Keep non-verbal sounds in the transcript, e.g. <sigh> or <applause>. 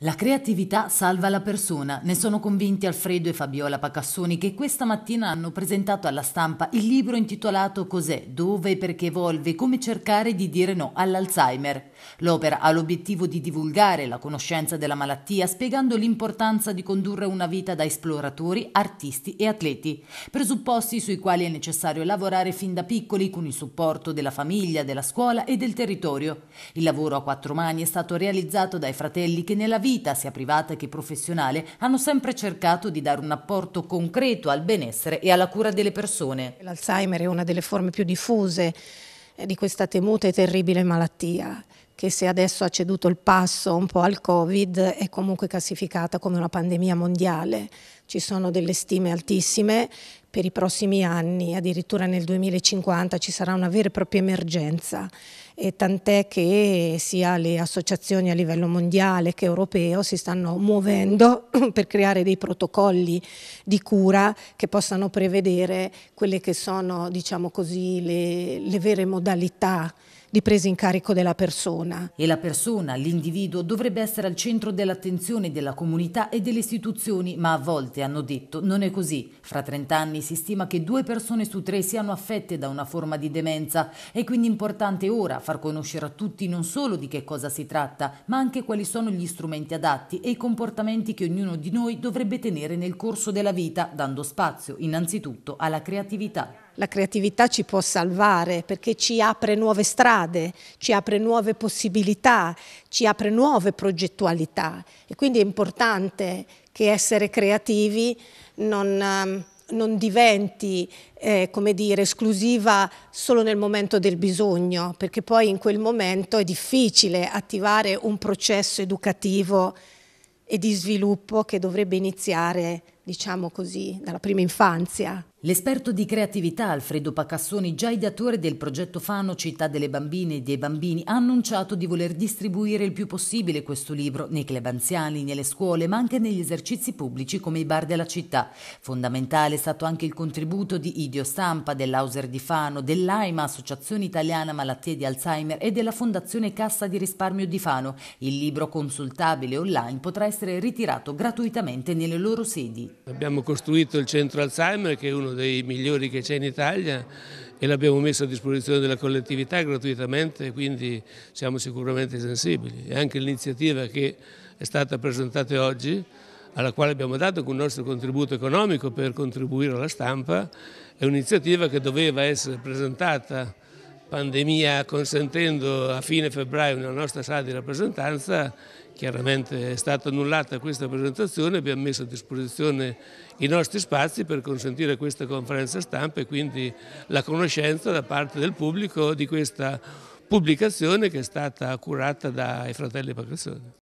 La creatività salva la persona, ne sono convinti Alfredo e Fabiola Pacassoni che questa mattina hanno presentato alla stampa il libro intitolato Cos'è, dove e perché evolve, come cercare di dire no all'Alzheimer. L'opera ha l'obiettivo di divulgare la conoscenza della malattia spiegando l'importanza di condurre una vita da esploratori, artisti e atleti, presupposti sui quali è necessario lavorare fin da piccoli con il supporto della famiglia, della scuola e del territorio. Il lavoro a quattro mani è stato realizzato dai fratelli che nella vita vita, sia privata che professionale, hanno sempre cercato di dare un apporto concreto al benessere e alla cura delle persone. L'Alzheimer è una delle forme più diffuse eh, di questa temuta e terribile malattia che se adesso ha ceduto il passo un po' al Covid è comunque classificata come una pandemia mondiale. Ci sono delle stime altissime per i prossimi anni, addirittura nel 2050 ci sarà una vera e propria emergenza, e tant'è che sia le associazioni a livello mondiale che europeo si stanno muovendo <coughs> per creare dei protocolli di cura che possano prevedere quelle che sono diciamo così, le, le vere modalità di presa in carico della persona. E la persona, l'individuo, dovrebbe essere al centro dell'attenzione della comunità e delle istituzioni, ma a volte, hanno detto, non è così. Fra 30 anni si stima che due persone su tre siano affette da una forma di demenza. È quindi importante ora far conoscere a tutti non solo di che cosa si tratta, ma anche quali sono gli strumenti adatti e i comportamenti che ognuno di noi dovrebbe tenere nel corso della vita, dando spazio innanzitutto alla creatività la creatività ci può salvare perché ci apre nuove strade, ci apre nuove possibilità, ci apre nuove progettualità e quindi è importante che essere creativi non, ehm, non diventi eh, come dire, esclusiva solo nel momento del bisogno, perché poi in quel momento è difficile attivare un processo educativo e di sviluppo che dovrebbe iniziare, diciamo così, dalla prima infanzia. L'esperto di creatività Alfredo Pacassoni, già ideatore del progetto Fano Città delle Bambine e dei Bambini, ha annunciato di voler distribuire il più possibile questo libro nei club anziani, nelle scuole, ma anche negli esercizi pubblici come i bar della città. Fondamentale è stato anche il contributo di Idio Stampa, dell'Auser di Fano, dell'AIMA, Associazione Italiana Malattie di Alzheimer e della Fondazione Cassa di Risparmio di Fano. Il libro consultabile online potrà essere ritirato gratuitamente nelle loro sedi. Abbiamo costruito il centro Alzheimer che è uno dei migliori che c'è in Italia e l'abbiamo messo a disposizione della collettività gratuitamente, quindi siamo sicuramente sensibili. E anche l'iniziativa che è stata presentata oggi, alla quale abbiamo dato con il nostro contributo economico per contribuire alla stampa, è un'iniziativa che doveva essere presentata pandemia consentendo a fine febbraio nella nostra sala di rappresentanza, chiaramente è stata annullata questa presentazione, abbiamo messo a disposizione i nostri spazi per consentire questa conferenza stampa e quindi la conoscenza da parte del pubblico di questa pubblicazione che è stata curata dai fratelli Pacassoni.